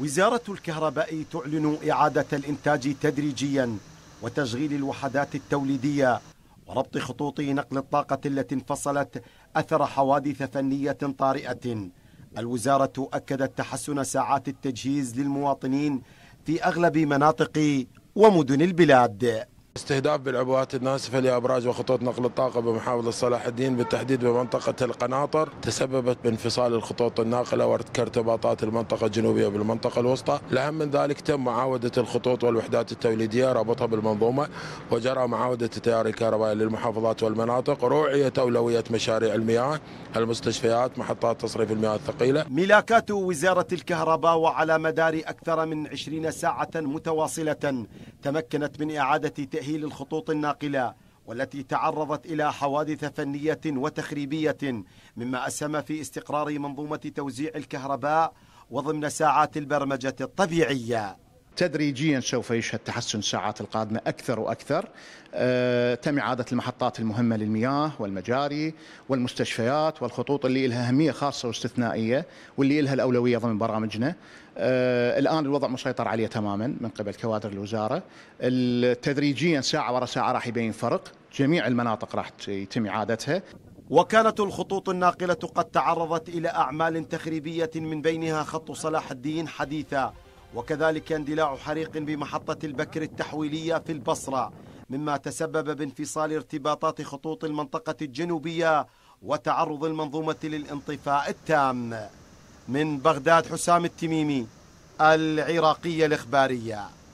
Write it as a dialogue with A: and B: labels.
A: وزارة الكهرباء تعلن إعادة الإنتاج تدريجيا وتشغيل الوحدات التوليدية وربط خطوط نقل الطاقة التي انفصلت أثر حوادث فنية طارئة الوزارة أكدت تحسن ساعات
B: التجهيز للمواطنين في أغلب مناطق ومدن البلاد استهداف بالعبوات الناسفة لأبراج وخطوط نقل الطاقة بمحافظة صلاح الدين بالتحديد بمنطقة القناطر تسببت بانفصال الخطوط الناقلة وارتباطات المنطقة الجنوبية بالمنطقة الوسطى الأهم من ذلك تم معاودة الخطوط والوحدات التوليدية رابطها بالمنظومة وجرى معاودة التيار الكهربائي للمحافظات والمناطق روعيه أولوية مشاريع المياه المستشفيات محطات تصريف المياه الثقيلة ملاكات وزارة الكهرباء
A: وعلى مدار أكثر من 20 ساعة متواصلة تمكنت من إعادة تأهيل الخطوط الناقلة والتي تعرضت إلى حوادث فنية وتخريبية مما أسهم في استقرار منظومة توزيع الكهرباء وضمن ساعات
C: البرمجة الطبيعية تدريجيا سوف يشهد تحسن الساعات القادمة أكثر وأكثر آه، تم إعادة المحطات المهمة للمياه والمجاري والمستشفيات والخطوط اللي لها أهمية خاصة واستثنائية واللي لها الأولوية ضمن برامجنا آه، الآن الوضع مسيطر عليه تماما من قبل كوادر الوزارة تدريجيا ساعة ورا ساعة راح يبين فرق جميع المناطق راح يتم إعادتها وكانت
A: الخطوط الناقلة قد تعرضت إلى أعمال تخريبية من بينها خط صلاح الدين حديثة وكذلك اندلاع حريق بمحطة البكر التحويلية في البصرة مما تسبب بانفصال ارتباطات خطوط المنطقة الجنوبية وتعرض المنظومة للانطفاء التام من بغداد حسام التميمي العراقية الإخبارية